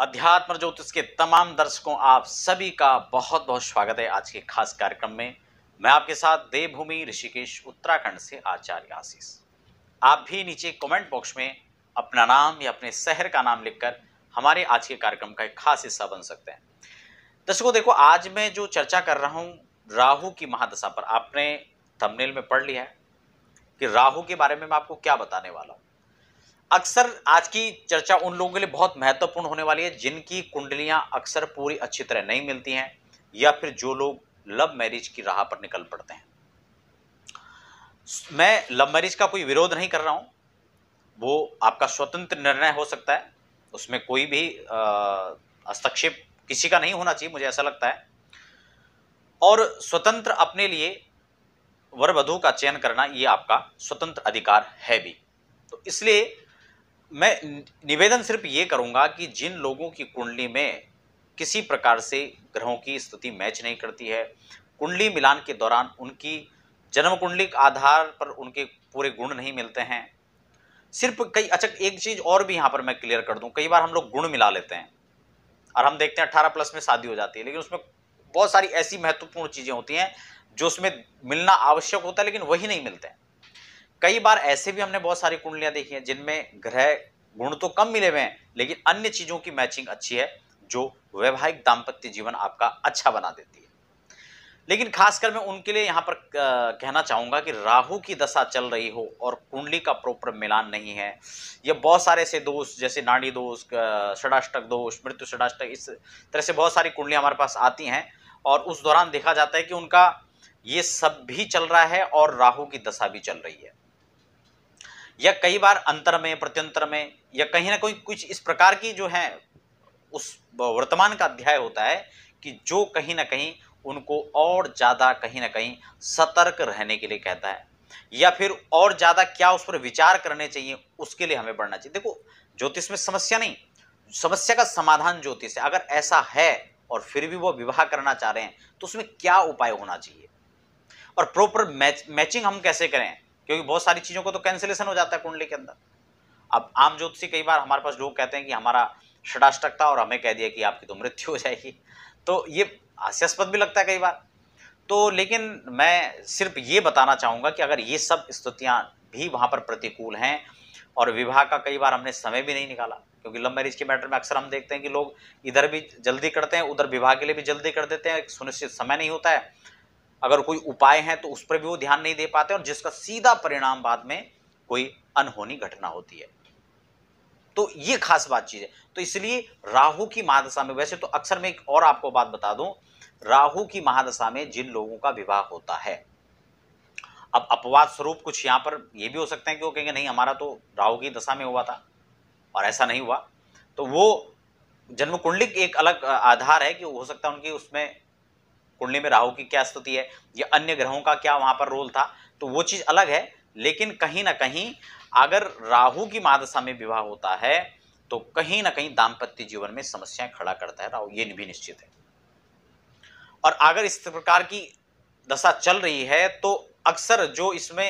अध्यात्म ज्योतिष के तमाम दर्शकों आप सभी का बहुत बहुत स्वागत है आज के खास कार्यक्रम में मैं आपके साथ देवभूमि ऋषिकेश उत्तराखंड से आचार्य आशीष आप भी नीचे कमेंट बॉक्स में अपना नाम या अपने शहर का नाम लिखकर हमारे आज के कार्यक्रम का एक खास हिस्सा बन सकते हैं दर्शकों देखो आज मैं जो चर्चा कर रहा हूँ राहू की महादशा पर आपने थमनेल में पढ़ लिया है कि राहू के बारे में मैं आपको क्या बताने वाला हूँ अक्सर आज की चर्चा उन लोगों के लिए बहुत महत्वपूर्ण होने वाली है जिनकी कुंडलियां अक्सर पूरी अच्छी तरह नहीं मिलती हैं या फिर जो लोग लव मैरिज की राह पर निकल पड़ते हैं मैं लव मैरिज का कोई विरोध नहीं कर रहा हूं वो आपका स्वतंत्र निर्णय हो सकता है उसमें कोई भी हस्तक्षेप किसी का नहीं होना चाहिए मुझे ऐसा लगता है और स्वतंत्र अपने लिए वर वधु का चयन करना ये आपका स्वतंत्र अधिकार है भी तो इसलिए मैं निवेदन सिर्फ ये करूंगा कि जिन लोगों की कुंडली में किसी प्रकार से ग्रहों की स्थिति मैच नहीं करती है कुंडली मिलान के दौरान उनकी जन्म कुंडली आधार पर उनके पूरे गुण नहीं मिलते हैं सिर्फ कई अच्छा एक चीज़ और भी यहाँ पर मैं क्लियर कर दूँ कई बार हम लोग गुण मिला लेते हैं और हम देखते हैं अट्ठारह प्लस में शादी हो जाती है लेकिन उसमें बहुत सारी ऐसी महत्वपूर्ण चीज़ें होती हैं जो उसमें मिलना आवश्यक होता है लेकिन वही नहीं मिलते हैं कई बार ऐसे भी हमने बहुत सारी कुंडलियां देखी हैं जिनमें ग्रह गुण तो कम मिले हुए हैं लेकिन अन्य चीजों की मैचिंग अच्छी है जो वैवाहिक दाम्पत्य जीवन आपका अच्छा बना देती है लेकिन खासकर मैं उनके लिए यहाँ पर कहना चाहूँगा कि राहु की दशा चल रही हो और कुंडली का प्रॉपर मिलान नहीं है या बहुत सारे ऐसे दोष जैसे नाड़ी दोष षडाष्टक दोष मृत्यु षडाष्टक इस तरह से बहुत सारी कुंडलियाँ हमारे पास आती हैं और उस दौरान देखा जाता है कि उनका ये सब भी चल रहा है और राहू की दशा भी चल रही है या कई बार अंतर में प्रत्यंतर में या कहीं ना कहीं कुछ इस प्रकार की जो है उस वर्तमान का अध्याय होता है कि जो कहीं ना कहीं उनको और ज़्यादा कहीं ना कहीं सतर्क रहने के लिए कहता है या फिर और ज़्यादा क्या उस पर विचार करने चाहिए उसके लिए हमें बढ़ना चाहिए देखो ज्योतिष में समस्या नहीं समस्या का समाधान ज्योतिष है अगर ऐसा है और फिर भी वो विवाह करना चाह रहे हैं तो उसमें क्या उपाय होना चाहिए और प्रॉपर मैच मैचिंग हम कैसे करें क्योंकि बहुत सारी चीज़ों को तो कैंसिलेशन हो जाता है कुंडली के अंदर अब आम ज्योतिषी कई बार हमारे पास लोग कहते हैं कि हमारा षडाष्टक था और हमें कह दिया कि आपकी तो मृत्यु हो जाएगी तो ये हास्यास्पद भी लगता है कई बार तो लेकिन मैं सिर्फ ये बताना चाहूँगा कि अगर ये सब स्थितियाँ भी वहाँ पर प्रतिकूल हैं और विवाह का कई बार हमने समय भी नहीं निकाला क्योंकि लव मैरिज के मैटर में अक्सर हम देखते हैं कि लोग इधर भी जल्दी करते हैं उधर विवाह के लिए भी जल्दी कर देते हैं एक सुनिश्चित समय नहीं होता है अगर कोई उपाय है तो उस पर भी वो ध्यान नहीं दे पाते और जिसका सीधा परिणाम बाद में कोई अनहोनी घटना होती है तो ये खास बात चीज है तो इसलिए राहु की महादशा में वैसे तो अक्सर मैं एक और आपको बात बता दूं राहु की महादशा में जिन लोगों का विवाह होता है अब अपवाद स्वरूप कुछ यहां पर यह भी हो सकते हैं कि वो कहेंगे नहीं हमारा तो राहु की दशा में हुआ था और ऐसा नहीं हुआ तो वो जन्म कुंडली एक अलग आधार है कि हो सकता है उनकी उसमें कुंडली में राहु की क्या स्थिति है या अन्य ग्रहों का क्या वहाँ पर रोल था तो वो चीज़ अलग है लेकिन कहीं ना कहीं अगर राहु की मादशा में विवाह होता है तो कहीं ना कहीं दाम्पत्य जीवन में समस्याएं खड़ा करता है राहु ये भी निश्चित है और अगर इस प्रकार की दशा चल रही है तो अक्सर जो इसमें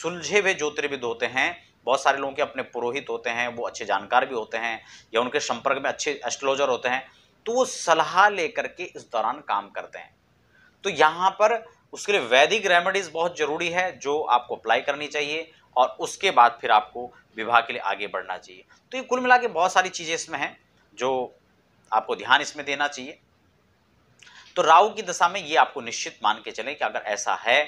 सुलझे हुए ज्योतिर्विद होते हैं बहुत सारे लोगों के अपने पुरोहित होते हैं वो अच्छे जानकार भी होते हैं या उनके संपर्क में अच्छे एस्ट्रोलॉजर होते हैं तो वो सलाह लेकर के इस दौरान काम करते हैं तो यहाँ पर उसके लिए वैदिक रेमेडीज बहुत जरूरी है जो आपको अप्लाई करनी चाहिए और उसके बाद फिर आपको विवाह के लिए आगे बढ़ना चाहिए तो ये कुल मिला के बहुत सारी चीज़ें इसमें हैं जो आपको ध्यान इसमें देना चाहिए तो राहु की दशा में ये आपको निश्चित मान के चलें कि अगर ऐसा है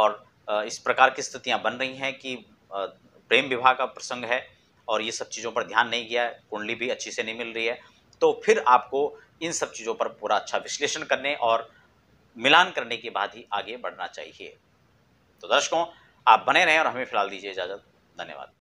और इस प्रकार की स्थितियां बन रही हैं कि प्रेम विवाह का प्रसंग है और ये सब चीज़ों पर ध्यान नहीं गया है कुंडली भी अच्छी से नहीं मिल रही है तो फिर आपको इन सब चीज़ों पर पूरा अच्छा विश्लेषण करने और मिलान करने के बाद ही आगे बढ़ना चाहिए तो दर्शकों आप बने रहें और हमें फिलहाल दीजिए इजाज़त धन्यवाद